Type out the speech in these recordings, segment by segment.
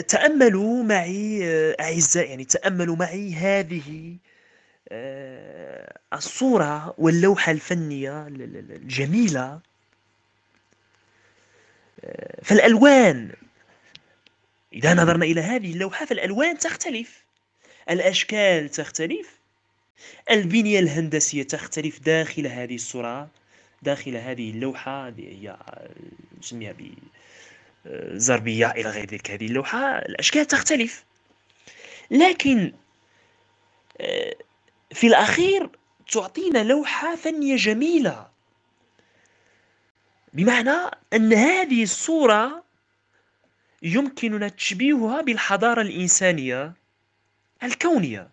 تأملوا معي آه، أعزائي يعني تأملوا معي هذه آه، الصورة واللوحة الفنية الجميلة آه، فالألوان إذا نظرنا إلى هذه اللوحة فالألوان تختلف الأشكال تختلف البنية الهندسية تختلف داخل هذه الصورة داخل هذه اللوحة هي نسميها زربيه الى غير ذلك هذه اللوحه الاشكال تختلف لكن آه، في الاخير تعطينا لوحه فنيه جميله بمعنى ان هذه الصوره يمكننا تشبيهها بالحضاره الانسانيه الكونيه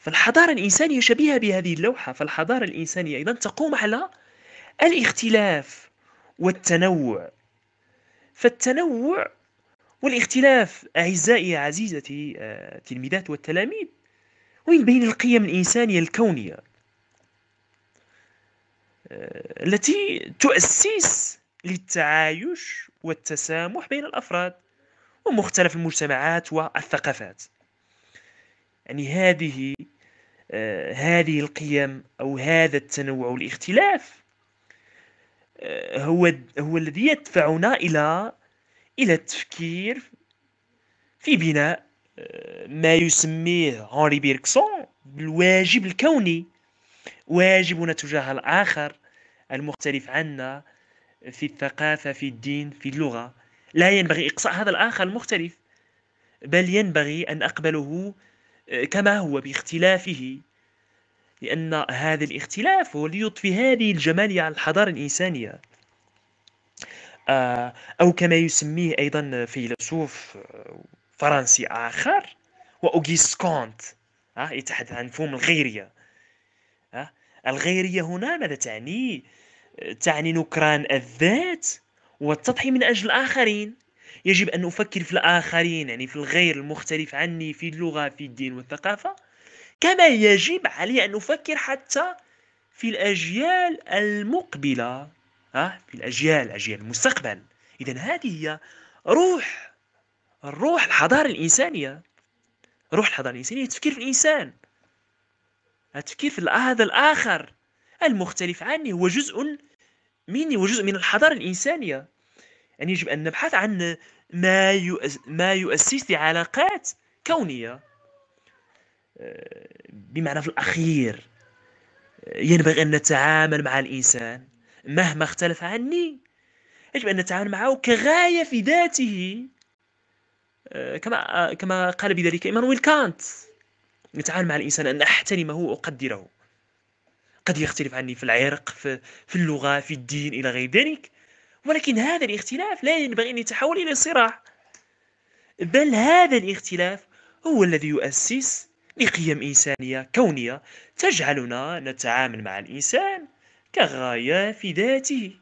فالحضاره الانسانيه شبيهه بهذه اللوحه فالحضاره الانسانيه أيضا تقوم على الاختلاف والتنوع فالتنوع والاختلاف أعزائي عزيزتي التلميذات آه، والتلاميذ وين بين القيم الإنسانية الكونية آه، التي تؤسس للتعايش والتسامح بين الأفراد ومختلف المجتمعات والثقافات يعني هذه آه، هذه القيم أو هذا التنوع والاختلاف هو هو الذي يدفعنا الى الى التفكير في بناء آه، ما يسميه هنري بيركسون بالواجب الكوني واجبنا تجاه الاخر المختلف عنا في الثقافه في الدين في اللغه لا ينبغي اقصاء هذا الاخر المختلف بل ينبغي ان اقبله آه، كما هو باختلافه لأن هذا الاختلاف هو اللي يضفي هذه الجمالية على الحضارة الإنسانية آه، أو كما يسميه أيضا فيلسوف فرنسي آخر وأوغيست كونت آه، يتحدث عن مفهوم الغيرية آه، الغيرية هنا ماذا تعني؟ تعني نكران الذات والتضحية من أجل الآخرين يجب أن أفكر في الآخرين يعني في الغير المختلف عني في اللغة في الدين والثقافة كما يجب علي أن أفكر حتى في الأجيال المقبلة ها في الأجيال أجيال المستقبل إذا هذه هي روح الروح الحضارة الإنسانية روح الحضارة الإنسانية التفكير في الإنسان التفكير في هذا الآخر المختلف عني هو جزء مني وجزء من الحضارة الإنسانية يعني يجب أن نبحث عن ما يؤسس لعلاقات كونية بمعنى في الأخير ينبغي أن نتعامل مع الإنسان مهما اختلف عني يجب أن نتعامل معه كغاية في ذاته آه، كما آه، كما قال بذلك إيمانويل كانت نتعامل مع الإنسان أن أحترمه وأقدره قد يختلف عني في العرق في, في اللغة في الدين إلى غير ذلك ولكن هذا الاختلاف لا ينبغي أن يتحول إلى صراع بل هذا الاختلاف هو الذي يؤسس لقيم إنسانية كونية تجعلنا نتعامل مع الإنسان كغاية في ذاته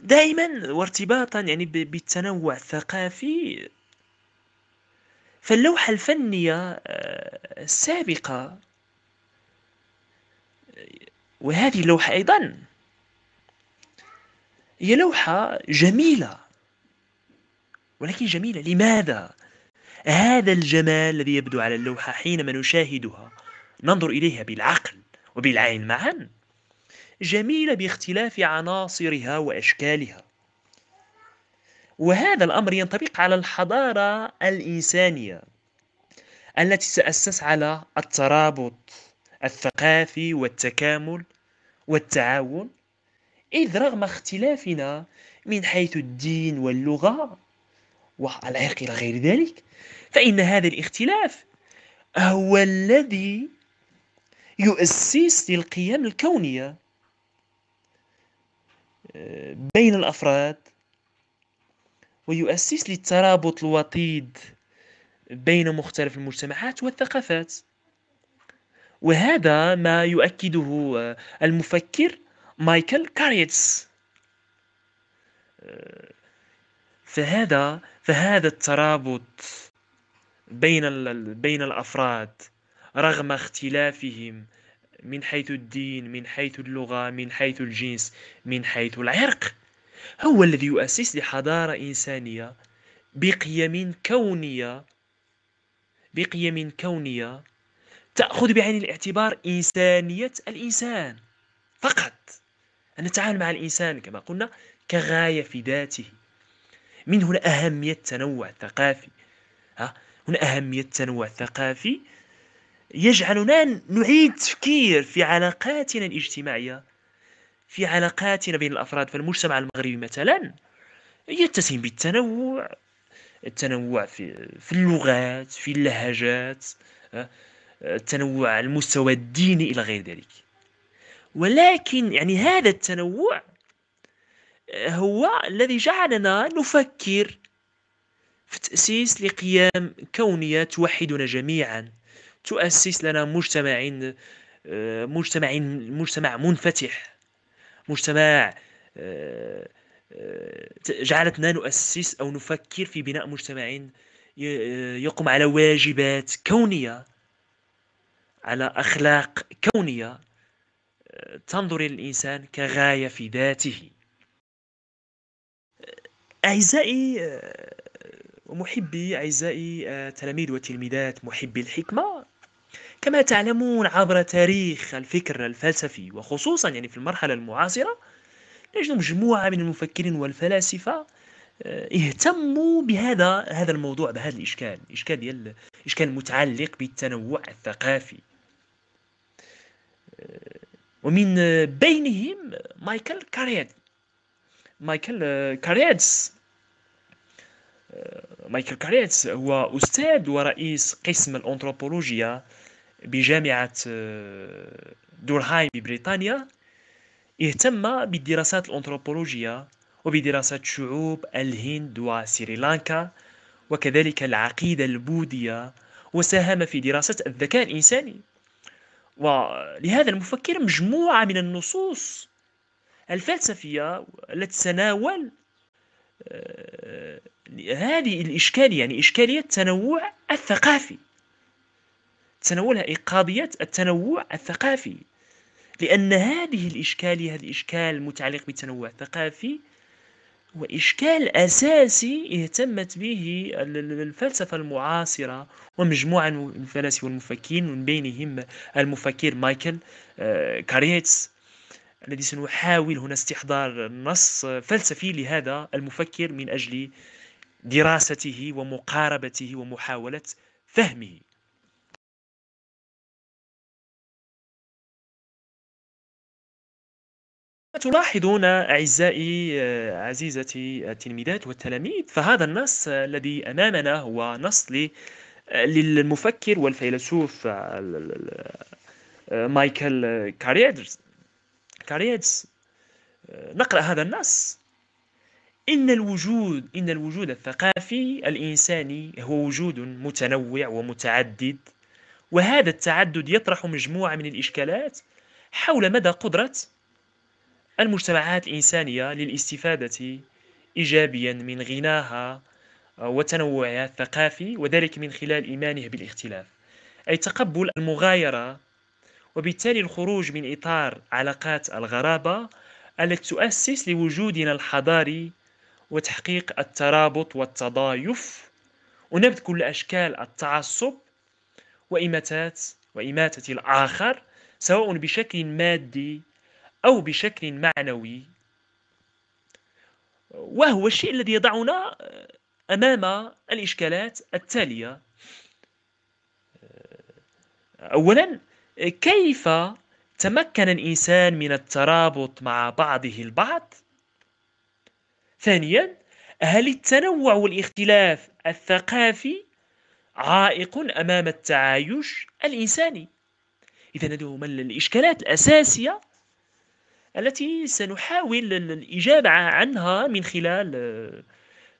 دائما وارتباطا يعني بالتنوع الثقافي فاللوحة الفنية آه، السابقة آه، وهذه اللوحة أيضا هي لوحة جميلة ولكن جميلة لماذا؟ هذا الجمال الذي يبدو على اللوحة حينما نشاهدها ننظر إليها بالعقل وبالعين معا جميلة باختلاف عناصرها وأشكالها وهذا الأمر ينطبق على الحضارة الإنسانية التي تأسس على الترابط الثقافي والتكامل والتعاون إذ رغم اختلافنا من حيث الدين واللغة والعرق إلى غير ذلك فإن هذا الاختلاف هو الذي يؤسس للقيم الكونية آه، بين الأفراد ويؤسس للترابط الوطيد بين مختلف المجتمعات والثقافات وهذا ما يؤكده آه، المفكر مايكل كاريتس فهذا فهذا الترابط بين بين الافراد رغم اختلافهم من حيث الدين من حيث اللغه من حيث الجنس من حيث العرق هو الذي يؤسس لحضاره انسانيه بقيم كونيه بقيم كونيه تاخذ بعين الاعتبار انسانيه الانسان فقط أن نتعامل مع الإنسان كما قلنا كغاية في ذاته من هنا أهمية التنوع الثقافي ها؟ هنا أهمية التنوع الثقافي يجعلنا نعيد التفكير في علاقاتنا الاجتماعية في علاقاتنا بين الأفراد فالمجتمع المغربي مثلا يتسم بالتنوع التنوع في, في اللغات في اللهجات التنوع على المستوى الديني إلى غير ذلك ولكن يعني هذا التنوع آه، هو الذي جعلنا نفكر في تأسيس لقيام كونية توحدنا جميعا تؤسس لنا مجتمع آه، مجتمع مجتمع منفتح مجتمع آه، جعلتنا نؤسس أو نفكر في بناء مجتمع يقوم على واجبات كونية على أخلاق كونية تنظر إلى الإنسان كغاية في ذاته أعزائي ومحبي أعزائي تلاميذ وتلميذات محبي الحكمة كما تعلمون عبر تاريخ الفكر الفلسفي وخصوصا يعني في المرحلة المعاصرة نجد مجموعة من المفكرين والفلاسفة آه، اهتموا بهذا هذا الموضوع بهذا الإشكال إشكال ديال إشكال متعلق بالتنوع الثقافي آه، ومن بينهم مايكل كاريد مايكل آه، كاريدس آه، مايكل كاريدس هو أستاذ ورئيس قسم الأنثروبولوجيا بجامعة آه، دورهايم ببريطانيا اهتم بالدراسات الأنثروبولوجية وبدراسات شعوب الهند وسريلانكا وكذلك العقيدة البوذية وساهم في دراسة الذكاء الإنساني ولهذا المفكر مجموعة من النصوص الفلسفية التي تتناول آه، هذه الإشكالية يعني إشكالية التنوع الثقافي تناولها قضية التنوع الثقافي لأن هذه الإشكالية هذا الإشكال المتعلق بالتنوع الثقافي وإشكال أساسي اهتمت به الفلسفة المعاصرة ومجموعة من الفلاسفة والمفكرين من بينهم المفكر مايكل آه، كاريتس الذي سنحاول هنا استحضار نص فلسفي لهذا المفكر من أجل دراسته ومقاربته ومحاولة فهمه تلاحظون أعزائي آه، عزيزتي التلميذات والتلاميذ فهذا النص الذي أمامنا هو نص آه، للمفكر والفيلسوف آه، مايكل كاريدز كاريدز نقرأ هذا النص إن الوجود إن الوجود الثقافي الإنساني هو وجود متنوع ومتعدد وهذا التعدد يطرح مجموعة من الإشكالات حول مدى قدرة المجتمعات الإنسانية للاستفادة إيجابيا من غناها آه، وتنوعها الثقافي وذلك من خلال إيمانه بالاختلاف أي تقبل المغايرة وبالتالي الخروج من إطار علاقات الغرابة التي تؤسس لوجودنا الحضاري وتحقيق الترابط والتضايف ونبذ كل أشكال التعصب وإماتات وإماتة الآخر سواء بشكل مادي أو بشكل معنوي وهو الشيء الذي يضعنا أمام الإشكالات التالية أولا كيف تمكن الإنسان من الترابط مع بعضه البعض؟ ثانيا هل التنوع والاختلاف الثقافي عائق أمام التعايش الإنساني؟ إذا هذه الإشكالات الأساسية التي سنحاول الإجابة عنها من خلال آه،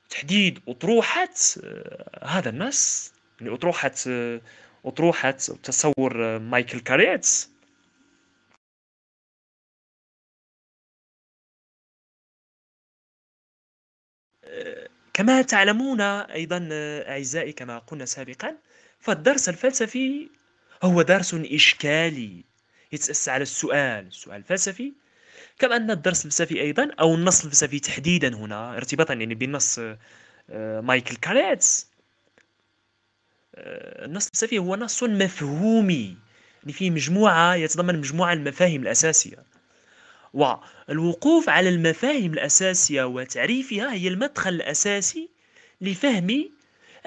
تحديد أطروحة آه، هذا النص يعني أطروحة آه، أطروحة تصور مايكل كاريتس كما تعلمون أيضا أعزائي كما قلنا سابقا فالدرس الفلسفي هو درس إشكالي يتأسس على السؤال السؤال الفلسفي كما أن الدرس الفلسفي أيضا أو النص الفلسفي تحديدا هنا ارتباطا يعني بنص آه، مايكل كاريتس آه، النص الفلسفي هو نص مفهومي يعني فيه مجموعة يتضمن مجموعة المفاهيم الأساسية والوقوف على المفاهيم الأساسية وتعريفها هي المدخل الأساسي لفهم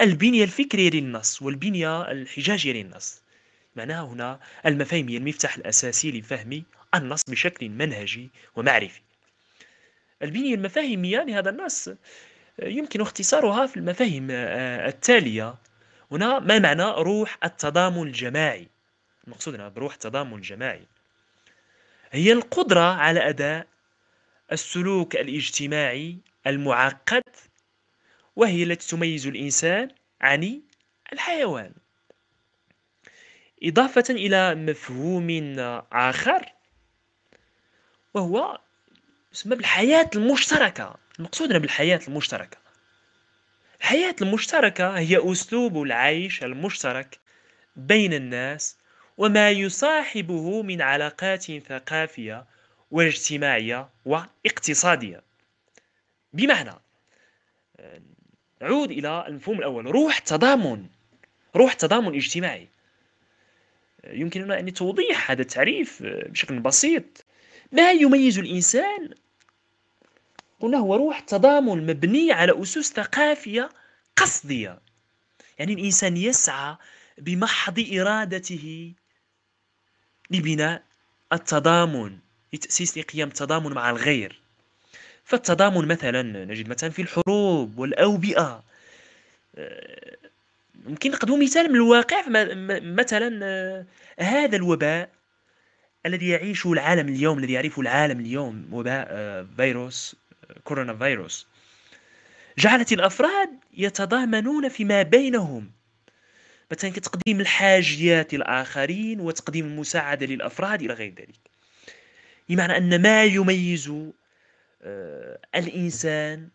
البنية الفكرية للنص والبنية الحجاجية للنص معناها هنا المفاهيم هي المفتاح الأساسي لفهم النص بشكل منهجي ومعرفي البنية المفاهيمية لهذا النص يمكن اختصارها في المفاهيم آه، التالية هنا ما معنى روح التضامن الجماعي المقصود هنا بروح التضامن الجماعي هي القدرة على أداء السلوك الاجتماعي المعقد وهي التي تميز الإنسان عن الحيوان إضافة إلى مفهوم آخر وهو يسمى بالحياة المشتركة المقصود هنا بالحياة المشتركة الحياة المشتركة هي أسلوب العيش المشترك بين الناس وما يصاحبه من علاقات ثقافية واجتماعية واقتصادية بمعنى نعود إلى المفهوم الأول روح تضامن روح تضامن اجتماعي يمكننا أن توضيح هذا التعريف بشكل بسيط ما يميز الإنسان قلنا هو روح تضامن مبني على أسس ثقافية قصدية يعني الإنسان يسعى بمحض إرادته لبناء التضامن لتأسيس قيم التضامن مع الغير فالتضامن مثلا نجد مثلا في الحروب والأوبئة آه، ممكن نقدم مثال من الواقع مثلا آه، هذا الوباء الذي يعيش العالم اليوم الذي يعرفه العالم اليوم وباء آه، فيروس آه، كورونا فيروس جعلت الأفراد يتضامنون فيما بينهم مثلا كتقديم الحاجيات للآخرين وتقديم المساعدة للأفراد إلى غير ذلك بمعنى أن ما يميز آه، الإنسان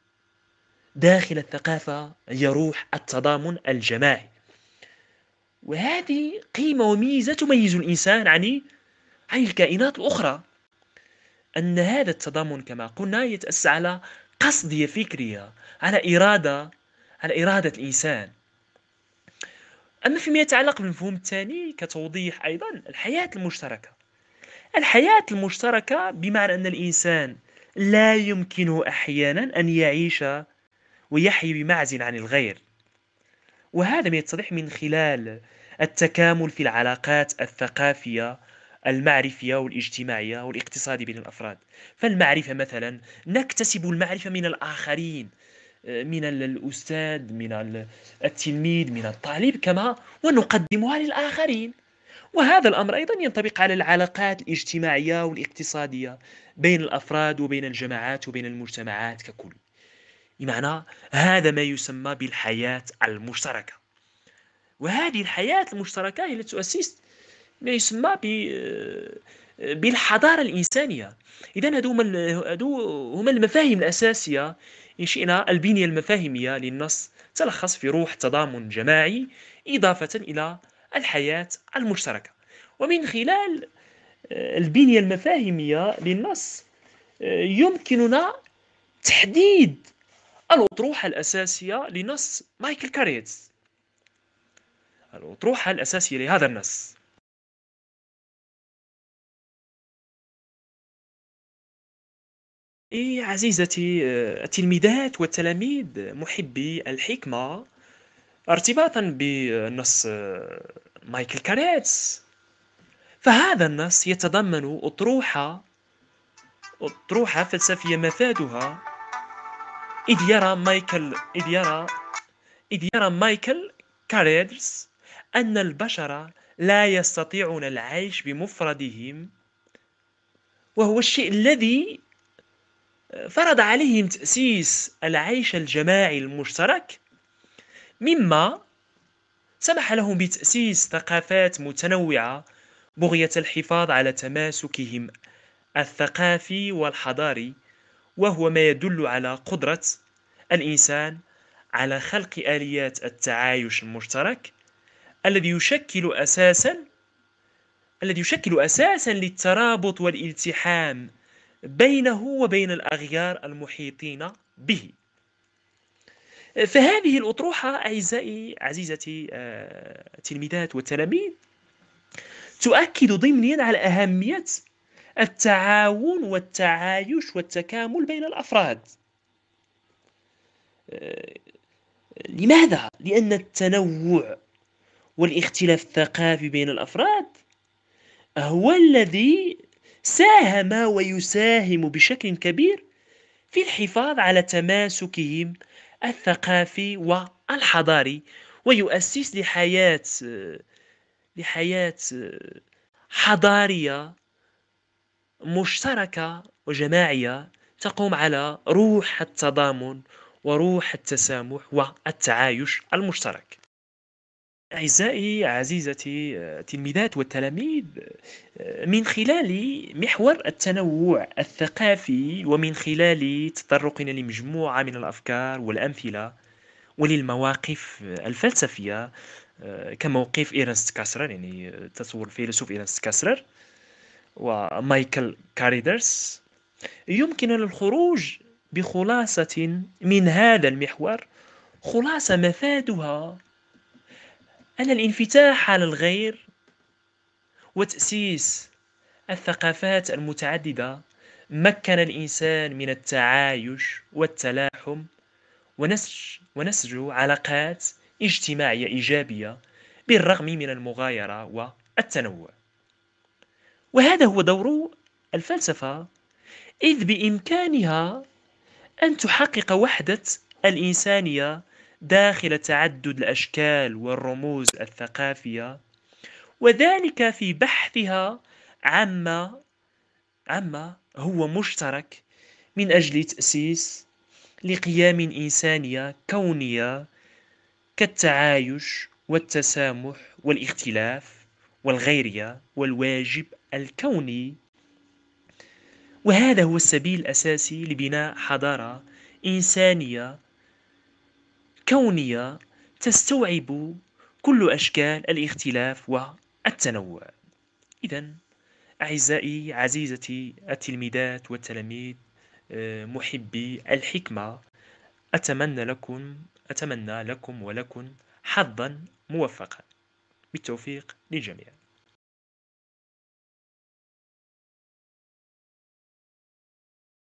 داخل الثقافة يروح التضامن الجماعي وهذه قيمة وميزة تميز الإنسان عن أي الكائنات الأخرى أن هذا التضامن كما قلنا يتأسس على قصدية فكرية على إرادة على إرادة الإنسان أما فيما يتعلق بالمفهوم الثاني كتوضيح أيضا الحياة المشتركة الحياة المشتركة بمعنى أن الإنسان لا يمكنه أحيانا أن يعيش ويحيي بمعزل عن الغير وهذا ما يتضح من خلال التكامل في العلاقات الثقافية المعرفية والاجتماعية والاقتصادي بين الأفراد فالمعرفة مثلا نكتسب المعرفة من الآخرين آه، من الأستاذ من التلميذ من الطالب كما ونقدمها للآخرين وهذا الأمر أيضا ينطبق على العلاقات الاجتماعية والاقتصادية بين الأفراد وبين الجماعات وبين المجتمعات ككل بمعنى هذا ما يسمى بالحياة المشتركة وهذه الحياة المشتركة هي التي تؤسس ما يسمى بالحضارة الإنسانية إذا هذو هما هذو هما المفاهيم الأساسية إن شئنا البنية المفاهيمية للنص تلخص في روح تضامن جماعي إضافة إلى الحياة المشتركة ومن خلال البنية المفاهيمية للنص يمكننا تحديد الأطروحة الأساسية لنص مايكل كاريتس الأطروحة الأساسية لهذا النص إيه عزيزتي آه، التلميذات والتلاميذ محبي الحكمة ارتباطا بنص آه، مايكل كاريتس فهذا النص يتضمن أطروحة أطروحة فلسفية مفادها إذ يرى مايكل إذ يرى إذ يرى مايكل كاريتس أن البشر لا يستطيعون العيش بمفردهم وهو الشيء الذي فرض عليهم تأسيس العيش الجماعي المشترك مما سمح لهم بتأسيس ثقافات متنوعة بغية الحفاظ على تماسكهم الثقافي والحضاري وهو ما يدل على قدرة الإنسان على خلق آليات التعايش المشترك الذي يشكل أساسا الذي يشكل أساسا للترابط والالتحام بينه وبين الأغيار المحيطين به فهذه الأطروحة أعزائي عزيزتي آه، التلميذات والتلاميذ تؤكد ضمنيا على أهمية التعاون والتعايش والتكامل بين الأفراد آه، لماذا؟ لأن التنوع والاختلاف الثقافي بين الأفراد هو الذي ساهم ويساهم بشكل كبير في الحفاظ على تماسكهم الثقافي والحضاري ويؤسس لحياة لحياة حضارية مشتركة وجماعية تقوم على روح التضامن وروح التسامح والتعايش المشترك أعزائي عزيزتي آه، التلميذات والتلاميذ آه، من خلال محور التنوع الثقافي ومن خلال تطرقنا لمجموعة من الأفكار والأمثلة وللمواقف الفلسفية آه، كموقف إيرنست كاسرر يعني تصور الفيلسوف إيرنست كاسرر ومايكل كاريدرس يمكننا الخروج بخلاصة من هذا المحور خلاصة مفادها أن الانفتاح على الغير وتأسيس الثقافات المتعددة مكن الإنسان من التعايش والتلاحم ونسج, ونسج علاقات اجتماعية إيجابية بالرغم من المغايرة والتنوع وهذا هو دور الفلسفة إذ بإمكانها أن تحقق وحدة الإنسانية داخل تعدد الأشكال والرموز الثقافية وذلك في بحثها عما عما هو مشترك من أجل تأسيس لقيام إنسانية كونية كالتعايش والتسامح والاختلاف والغيرية والواجب الكوني وهذا هو السبيل الأساسي لبناء حضارة إنسانية كونية تستوعب كل أشكال الاختلاف والتنوع إذا أعزائي عزيزتي التلميذات والتلاميذ آه، محبي الحكمة أتمنى لكم أتمنى لكم ولكم حظا موفقا بالتوفيق للجميع